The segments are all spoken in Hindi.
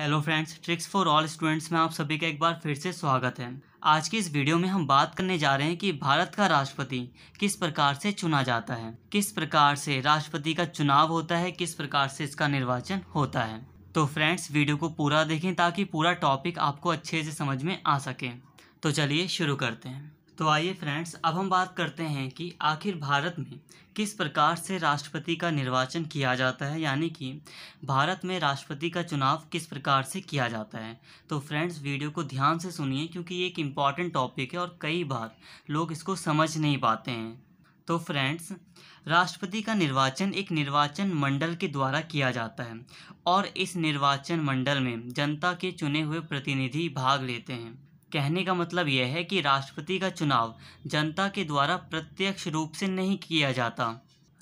hello friends tricks for all students में आप सभी का एक बार फिर से स्वागत है आज की इस वीडियो में हम बात करने जा रहे हैं कि भारत का राष्ट्रपति किस प्रकार से चुना जाता है किस प्रकार से राष्ट्रपति का चुनाव होता है किस प्रकार से इसका निर्वाचन होता है तो फ्रेंड्स वीडियो को पूरा देखें ताकि पूरा टॉपिक आपको अच्छे से समझ में आ सके तो चलिए शुरू करते हैं तो आइए फ्रेंड्स अब हम बात करते हैं कि आखिर भारत में किस प्रकार से राष्ट्रपति का निर्वाचन किया जाता है यानी कि भारत में राष्ट्रपति का चुनाव किस प्रकार से किया जाता है तो फ्रेंड्स वीडियो को ध्यान से सुनिए क्योंकि ये एक इम्पॉर्टेंट टॉपिक है और कई बार लोग इसको समझ नहीं पाते हैं तो फ्रेंड्स राष्ट्रपति का निर्वाचन एक निर्वाचन मंडल के द्वारा किया जाता है और इस निर्वाचन मंडल में जनता के चुने हुए प्रतिनिधि भाग लेते हैं कहने का मतलब यह है कि राष्ट्रपति का चुनाव जनता के द्वारा प्रत्यक्ष रूप से नहीं किया जाता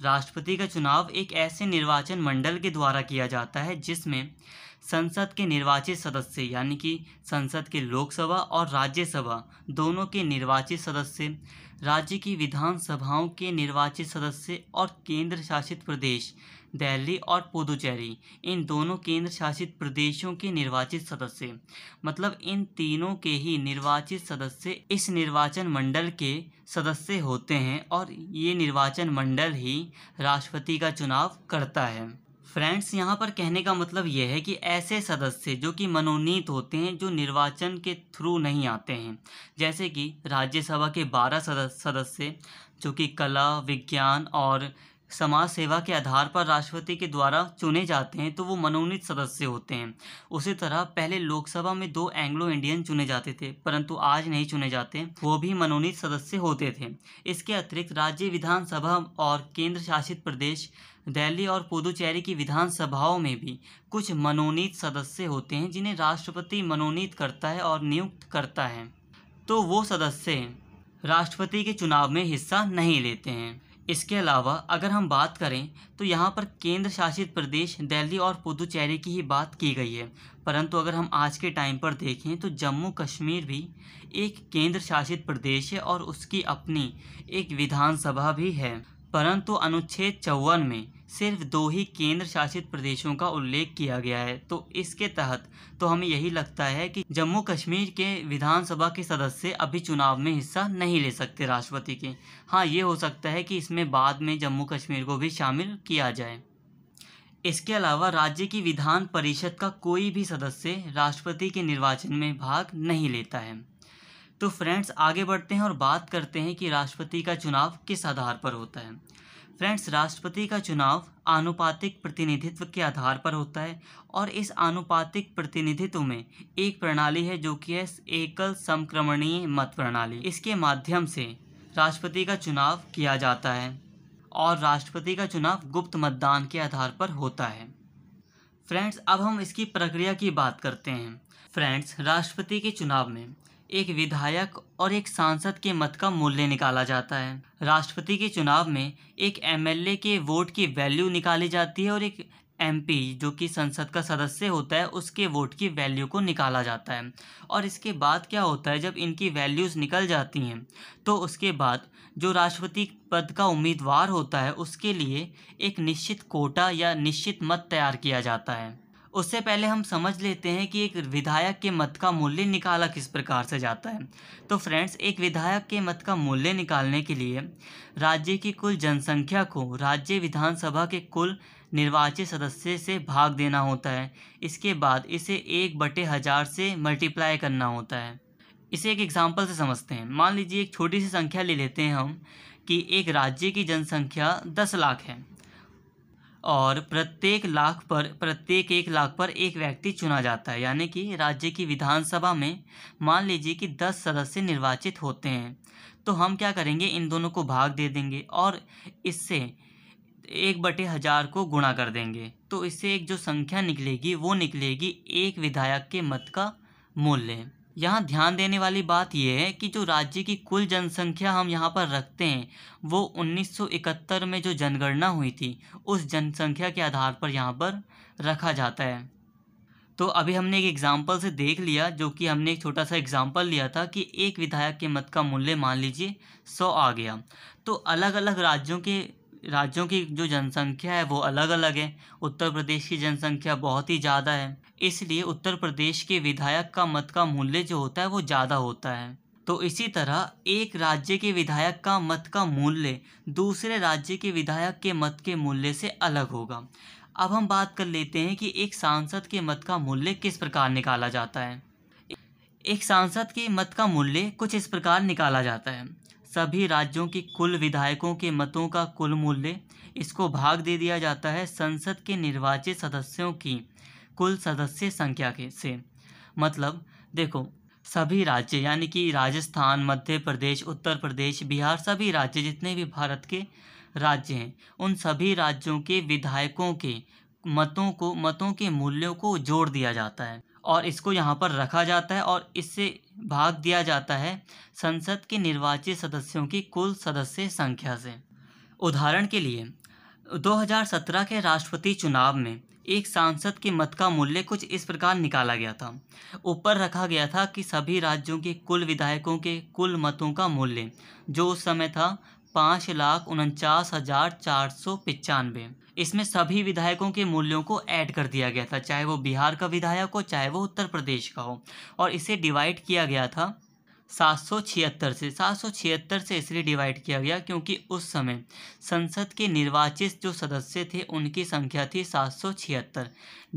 राष्ट्रपति का चुनाव एक ऐसे निर्वाचन मंडल के द्वारा किया जाता है जिसमें संसद के निर्वाचित सदस्य यानी कि संसद के लोकसभा और राज्यसभा दोनों के निर्वाचित सदस्य राज्य की विधानसभाओं के निर्वाचित सदस्य और केंद्र शासित प्रदेश दिल्ली और पुदुचेरी इन दोनों केंद्र शासित प्रदेशों के निर्वाचित सदस्य मतलब इन तीनों के ही निर्वाचित सदस्य इस निर्वाचन मंडल के सदस्य होते हैं और ये निर्वाचन मंडल ही राष्ट्रपति का चुनाव करता है फ्रेंड्स यहाँ पर कहने का मतलब यह है कि ऐसे सदस्य जो कि मनोनीत होते हैं जो निर्वाचन के थ्रू नहीं आते हैं जैसे कि राज्यसभा के बारह सदस्य जो कि कला विज्ञान और समाज सेवा के आधार पर राष्ट्रपति के द्वारा चुने जाते हैं तो वो मनोनीत सदस्य होते हैं उसी तरह पहले लोकसभा में दो एंग्लो इंडियन चुने जाते थे परंतु आज नहीं चुने जाते वो भी मनोनीत सदस्य होते थे इसके अतिरिक्त राज्य विधानसभा और केंद्र शासित प्रदेश दिल्ली और पुदुचेरी की विधानसभाओं में भी कुछ मनोनीत सदस्य होते हैं जिन्हें राष्ट्रपति मनोनीत करता है और नियुक्त करता है तो वो सदस्य राष्ट्रपति के चुनाव में हिस्सा नहीं लेते हैं इसके अलावा अगर हम बात करें तो यहाँ पर केंद्र शासित प्रदेश दिल्ली और पुदुचेरी की ही बात की गई है परंतु अगर हम आज के टाइम पर देखें तो जम्मू कश्मीर भी एक केंद्र शासित प्रदेश है और उसकी अपनी एक विधानसभा भी है परंतु अनुच्छेद चौवन में सिर्फ दो ही केंद्र शासित प्रदेशों का उल्लेख किया गया है तो इसके तहत तो हमें यही लगता है कि जम्मू कश्मीर के विधानसभा के सदस्य अभी चुनाव में हिस्सा नहीं ले सकते राष्ट्रपति के हाँ ये हो सकता है कि इसमें बाद में जम्मू कश्मीर को भी शामिल किया जाए इसके अलावा राज्य की विधान परिषद का कोई भी सदस्य राष्ट्रपति के निर्वाचन में भाग नहीं लेता है तो फ्रेंड्स आगे बढ़ते हैं और बात करते हैं कि राष्ट्रपति का चुनाव किस आधार पर होता है फ्रेंड्स राष्ट्रपति का चुनाव आनुपातिक प्रतिनिधित्व के आधार पर होता है और इस आनुपातिक प्रतिनिधित्व में एक प्रणाली है जो कि है एकल संक्रमणीय मत प्रणाली इसके माध्यम से राष्ट्रपति का चुनाव किया जाता है और राष्ट्रपति का चुनाव गुप्त मतदान के आधार पर होता है फ्रेंड्स अब हम इसकी प्रक्रिया की बात करते हैं फ्रेंड्स राष्ट्रपति के चुनाव में एक विधायक और एक सांसद के मत का मूल्य निकाला जाता है राष्ट्रपति के चुनाव में एक एमएलए के वोट की वैल्यू निकाली जाती है और एक एमपी जो कि संसद का सदस्य होता है उसके वोट की वैल्यू को निकाला जाता है और इसके बाद क्या होता है जब इनकी वैल्यूज़ निकल जाती हैं तो उसके बाद जो राष्ट्रपति पद का उम्मीदवार होता है उसके लिए एक निश्चित कोटा या निश्चित मत तैयार किया जाता है उससे पहले हम समझ लेते हैं कि एक विधायक के मत का मूल्य निकाला किस प्रकार से जाता है तो फ्रेंड्स एक विधायक के मत का मूल्य निकालने के लिए राज्य की कुल जनसंख्या को राज्य विधानसभा के कुल निर्वाचित सदस्य से भाग देना होता है इसके बाद इसे एक बटे हज़ार से मल्टीप्लाई करना होता है इसे एक एग्जाम्पल से समझते हैं मान लीजिए एक छोटी सी संख्या ले लेते हैं हम कि एक राज्य की जनसंख्या दस लाख है और प्रत्येक लाख पर प्रत्येक एक लाख पर एक व्यक्ति चुना जाता है यानी कि राज्य की विधानसभा में मान लीजिए कि दस सदस्य निर्वाचित होते हैं तो हम क्या करेंगे इन दोनों को भाग दे देंगे और इससे एक बटे हज़ार को गुणा कर देंगे तो इससे एक जो संख्या निकलेगी वो निकलेगी एक विधायक के मत का मूल्य यहाँ ध्यान देने वाली बात यह है कि जो राज्य की कुल जनसंख्या हम यहाँ पर रखते हैं वो 1971 में जो जनगणना हुई थी उस जनसंख्या के आधार पर यहाँ पर रखा जाता है तो अभी हमने एक एग्ज़ाम्पल से देख लिया जो कि हमने एक छोटा सा एग्ज़ाम्पल लिया था कि एक विधायक के मत का मूल्य मान लीजिए सौ आ गया तो अलग अलग राज्यों के राज्यों की जो जनसंख्या है वो अलग अलग है उत्तर प्रदेश की जनसंख्या बहुत ही ज़्यादा है इसलिए उत्तर प्रदेश के विधायक का मत का मूल्य जो होता है वो ज़्यादा होता है तो इसी तरह एक राज्य के विधायक का मत का मूल्य दूसरे राज्य के विधायक के मत के मूल्य से अलग होगा अब हम बात कर लेते हैं कि एक सांसद के मत का मूल्य किस प्रकार निकाला जाता है एक सांसद के मत का मूल्य कुछ इस प्रकार निकाला जाता है सभी राज्यों की कुल विधायकों के मतों का कुल मूल्य इसको भाग दे दिया जाता है संसद के निर्वाचित सदस्यों की कुल सदस्य संख्या के से मतलब देखो सभी राज्य यानी कि राजस्थान मध्य प्रदेश उत्तर प्रदेश बिहार सभी राज्य जितने भी भारत के राज्य हैं उन सभी राज्यों के विधायकों के मतों को मतों के मूल्यों को जोड़ दिया जाता है और इसको यहाँ पर रखा जाता है और इससे भाग दिया जाता है संसद के निर्वाचित सदस्यों की कुल सदस्य संख्या से उदाहरण के लिए 2017 के राष्ट्रपति चुनाव में एक सांसद के मत का मूल्य कुछ इस प्रकार निकाला गया था ऊपर रखा गया था कि सभी राज्यों के कुल विधायकों के कुल मतों का मूल्य जो उस समय था पाँच लाख उनचास हज़ार चार सौ पचानवे इसमें सभी विधायकों के मूल्यों को ऐड कर दिया गया था चाहे वो बिहार का विधायक हो चाहे वो उत्तर प्रदेश का हो और इसे डिवाइड किया गया था सात सौ छिहत्तर से सात सौ छिहत्तर से इसलिए डिवाइड किया गया क्योंकि उस समय संसद के निर्वाचित जो सदस्य थे उनकी संख्या थी सात सौ छिहत्तर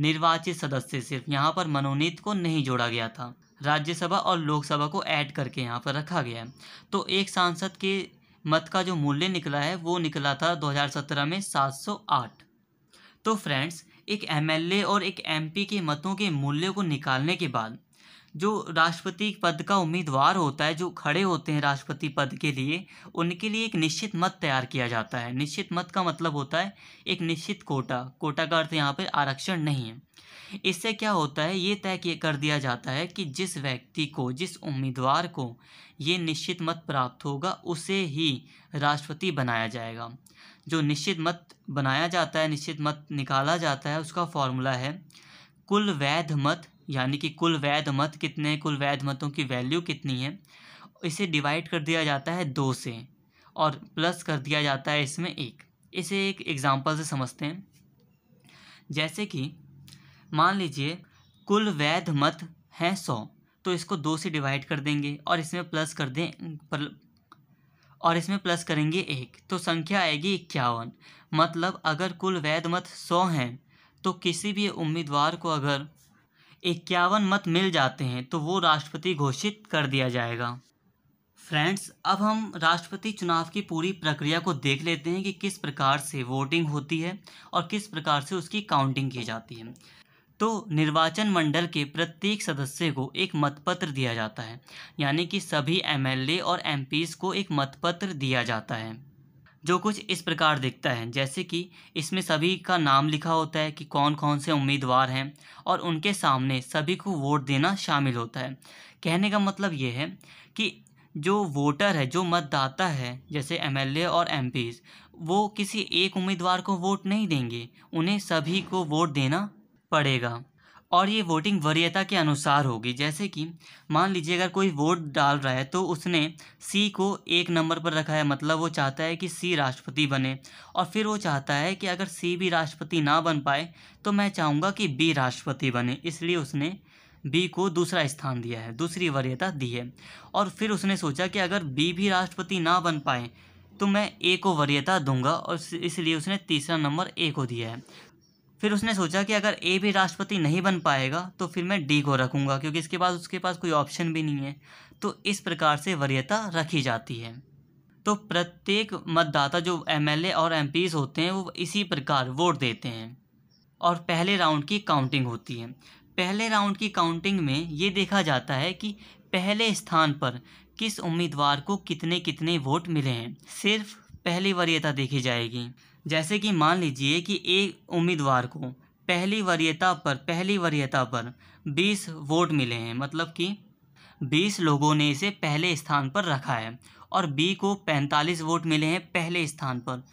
निर्वाचित सदस्य सिर्फ यहाँ पर मनोनीत को नहीं जोड़ा गया था राज्यसभा और लोकसभा को ऐड करके यहाँ पर रखा गया है तो एक सांसद के मत का जो मूल्य निकला है वो निकला था 2017 में 708 तो फ्रेंड्स एक एमएलए और एक एमपी के मतों के मूल्य को निकालने के बाद जो राष्ट्रपति पद का उम्मीदवार होता है जो खड़े होते हैं राष्ट्रपति पद के लिए उनके लिए एक निश्चित मत तैयार किया जाता है निश्चित मत का मतलब होता है एक निश्चित कोटा कोटा का अर्थ यहाँ पर आरक्षण नहीं है इससे क्या होता है ये तय कर दिया जाता है कि जिस व्यक्ति को जिस उम्मीदवार को ये निश्चित मत प्राप्त होगा उसे ही राष्ट्रपति बनाया जाएगा जो निश्चित मत बनाया जाता है निश्चित मत निकाला जाता है उसका फॉर्मूला है कुल वैध मत यानी कि कुल वैध मत कितने कुल वैध मतों की वैल्यू कितनी है इसे डिवाइड कर दिया जाता है दो से और प्लस कर दिया जाता है इसमें एक इसे एक एग्ज़ाम्पल से समझते हैं जैसे कि मान लीजिए कुल वैध मत हैं सौ तो इसको दो से डिवाइड कर देंगे और इसमें प्लस कर दें और इसमें प्लस करेंगे एक तो संख्या आएगी इक्यावन मतलब अगर कुल वैध मत सौ हैं तो किसी भी उम्मीदवार को अगर इक्यावन मत मिल जाते हैं तो वो राष्ट्रपति घोषित कर दिया जाएगा फ्रेंड्स अब हम राष्ट्रपति चुनाव की पूरी प्रक्रिया को देख लेते हैं कि किस प्रकार से वोटिंग होती है और किस प्रकार से उसकी काउंटिंग की जाती है तो निर्वाचन मंडल के प्रत्येक सदस्य को एक मतपत्र दिया जाता है यानी कि सभी एमएलए और एमपीज़ को एक मतपत्र दिया जाता है जो कुछ इस प्रकार दिखता है जैसे कि इसमें सभी का नाम लिखा होता है कि कौन कौन से उम्मीदवार हैं और उनके सामने सभी को वोट देना शामिल होता है कहने का मतलब ये है कि जो वोटर है जो मतदाता है जैसे एमएलए और एम वो किसी एक उम्मीदवार को वोट नहीं देंगे उन्हें सभी को वोट देना पड़ेगा और ये वोटिंग वरीयता के अनुसार होगी जैसे कि मान लीजिए अगर कोई वोट डाल रहा है तो उसने सी को एक नंबर पर रखा है मतलब वो चाहता है कि सी राष्ट्रपति बने और फिर वो चाहता है कि अगर सी भी राष्ट्रपति ना बन पाए तो मैं चाहूँगा कि बी राष्ट्रपति बने इसलिए उसने बी को दूसरा स्थान दिया है दूसरी वरीयता दी है और फिर उसने सोचा कि अगर बी भी राष्ट्रपति ना बन पाए तो मैं ए को वरीयता दूंगा और इसलिए उसने तीसरा नंबर ए को दिया है फिर उसने सोचा कि अगर ए भी राष्ट्रपति नहीं बन पाएगा तो फिर मैं डी को रखूँगा क्योंकि इसके बाद उसके पास कोई ऑप्शन भी नहीं है तो इस प्रकार से वरीयता रखी जाती है तो प्रत्येक मतदाता जो एम और एम होते हैं वो इसी प्रकार वोट देते हैं और पहले राउंड की काउंटिंग होती है पहले राउंड की काउंटिंग में ये देखा जाता है कि पहले स्थान पर किस उम्मीदवार को कितने कितने वोट मिले हैं सिर्फ पहली वरीयता देखी जाएगी जैसे कि मान लीजिए कि एक उम्मीदवार को पहली वरीयता पर पहली वरीयता पर 20 वोट मिले हैं मतलब कि 20 लोगों ने इसे पहले स्थान पर रखा है और बी को 45 वोट मिले हैं पहले स्थान पर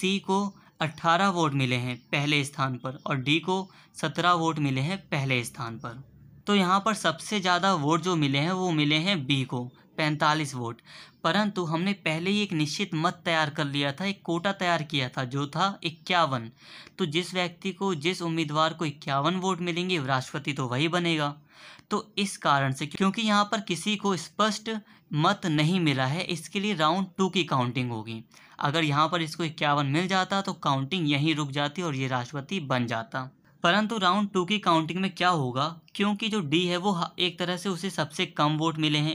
सी को 18 वोट मिले हैं पहले स्थान पर और डी को 17 वोट मिले हैं पहले स्थान पर तो यहाँ पर सबसे ज़्यादा वोट जो मिले हैं वो मिले हैं बी को पैंतालीस वोट परंतु हमने पहले ही एक निश्चित मत तैयार कर लिया था एक कोटा तैयार किया था जो था इक्यावन तो जिस व्यक्ति को जिस उम्मीदवार को इक्यावन वोट मिलेंगे राष्ट्रपति तो वही बनेगा तो इस कारण से क्योंकि यहाँ पर किसी को स्पष्ट मत नहीं मिला है इसके लिए राउंड टू की काउंटिंग होगी अगर यहाँ पर इसको इक्यावन मिल जाता तो काउंटिंग यहीं रुक जाती और ये राष्ट्रपति बन जाता परंतु राउंड टू की काउंटिंग में क्या होगा क्योंकि जो डी है वो एक तरह से उसे सबसे कम वोट मिले हैं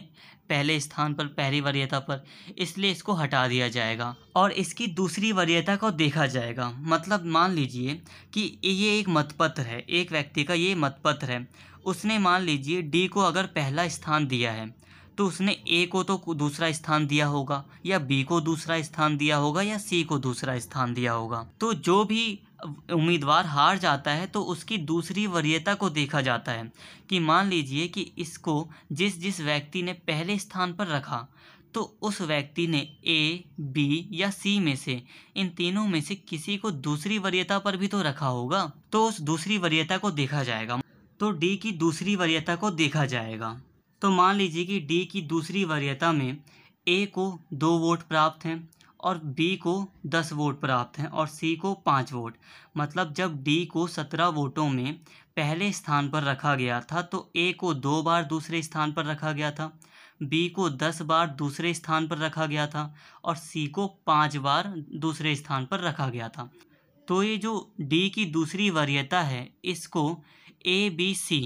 पहले स्थान पर पहली वरीयता पर इसलिए इसको हटा दिया जाएगा और इसकी दूसरी वरीयता को देखा जाएगा मतलब मान लीजिए कि ये एक मतपत्र है एक व्यक्ति का ये मतपत्र है उसने मान लीजिए डी को अगर पहला स्थान दिया है तो उसने ए को तो दूसरा स्थान दिया होगा या बी को दूसरा स्थान दिया होगा या सी को दूसरा स्थान दिया होगा तो जो भी उम्मीदवार हार जाता है तो उसकी दूसरी वरीयता को देखा जाता है कि मान लीजिए कि इसको जिस जिस व्यक्ति ने पहले स्थान पर रखा तो उस व्यक्ति ने ए बी या सी में से इन तीनों में से किसी को दूसरी वरीयता पर भी तो रखा होगा तो उस दूसरी वरीयता को देखा जाएगा तो डी की दूसरी वरीयता को देखा जाएगा तो मान लीजिए कि डी की दूसरी वरीयता में ए को दो वोट प्राप्त हैं और बी को दस वोट प्राप्त हैं और सी को पाँच वोट मतलब जब डी को सत्रह वोटों में पहले स्थान पर रखा गया था तो ए को दो बार दूसरे स्थान पर रखा गया था बी को दस बार दूसरे स्थान पर रखा गया था और सी को पाँच बार दूसरे स्थान पर रखा गया था तो ये जो डी की दूसरी वरीयता है इसको ए बी सी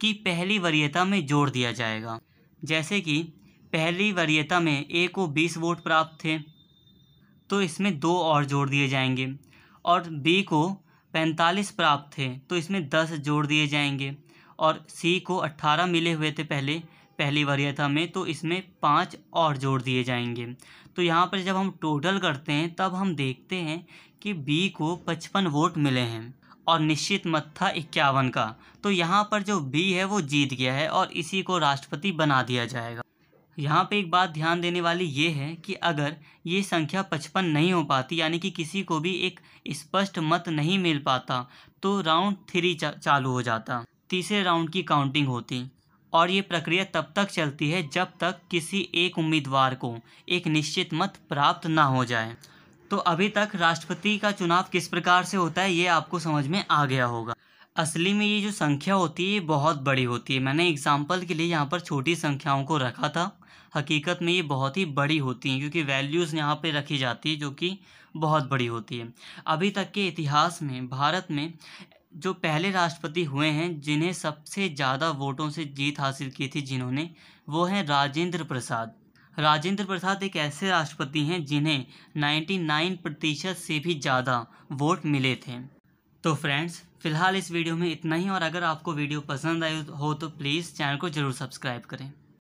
की पहली वरीयता में जोड़ दिया जाएगा जैसे कि पहली वरीयता में ए को बीस वोट प्राप्त थे तो इसमें दो और जोड़ दिए जाएंगे और बी को पैंतालीस प्राप्त थे तो इसमें दस जोड़ दिए जाएंगे और सी को अट्ठारह मिले हुए थे पहले पहली वरीयता में तो इसमें पाँच और जोड़ दिए जाएंगे तो यहाँ पर जब हम टोटल करते हैं तब हम देखते हैं कि बी को पचपन वोट मिले हैं और निश्चित मत था इक्यावन का तो यहाँ पर जो बी है वो जीत गया है और इसी को राष्ट्रपति बना दिया जाएगा यहाँ पे एक बात ध्यान देने वाली ये है कि अगर ये संख्या पचपन नहीं हो पाती यानी कि किसी को भी एक स्पष्ट मत नहीं मिल पाता तो राउंड थ्री चा, चालू हो जाता तीसरे राउंड की काउंटिंग होती और ये प्रक्रिया तब तक चलती है जब तक किसी एक उम्मीदवार को एक निश्चित मत प्राप्त ना हो जाए तो अभी तक राष्ट्रपति का चुनाव किस प्रकार से होता है ये आपको समझ में आ गया होगा असली में ये जो संख्या होती है ये बहुत बड़ी होती है मैंने एग्जाम्पल के लिए यहाँ पर छोटी संख्याओं को रखा था हकीकत में ये बहुत ही बड़ी होती हैं क्योंकि वैल्यूज़ यहाँ पे रखी जाती है जो कि बहुत बड़ी होती है अभी तक के इतिहास में भारत में जो पहले राष्ट्रपति हुए हैं जिन्हें सबसे ज़्यादा वोटों से जीत हासिल की थी जिन्होंने वो हैं राजेंद्र प्रसाद राजेंद्र प्रसाद एक ऐसे राष्ट्रपति हैं जिन्हें 99 प्रतिशत से भी ज़्यादा वोट मिले थे तो फ्रेंड्स फ़िलहाल इस वीडियो में इतना ही और अगर आपको वीडियो पसंद आई हो तो प्लीज़ चैनल को ज़रूर सब्सक्राइब करें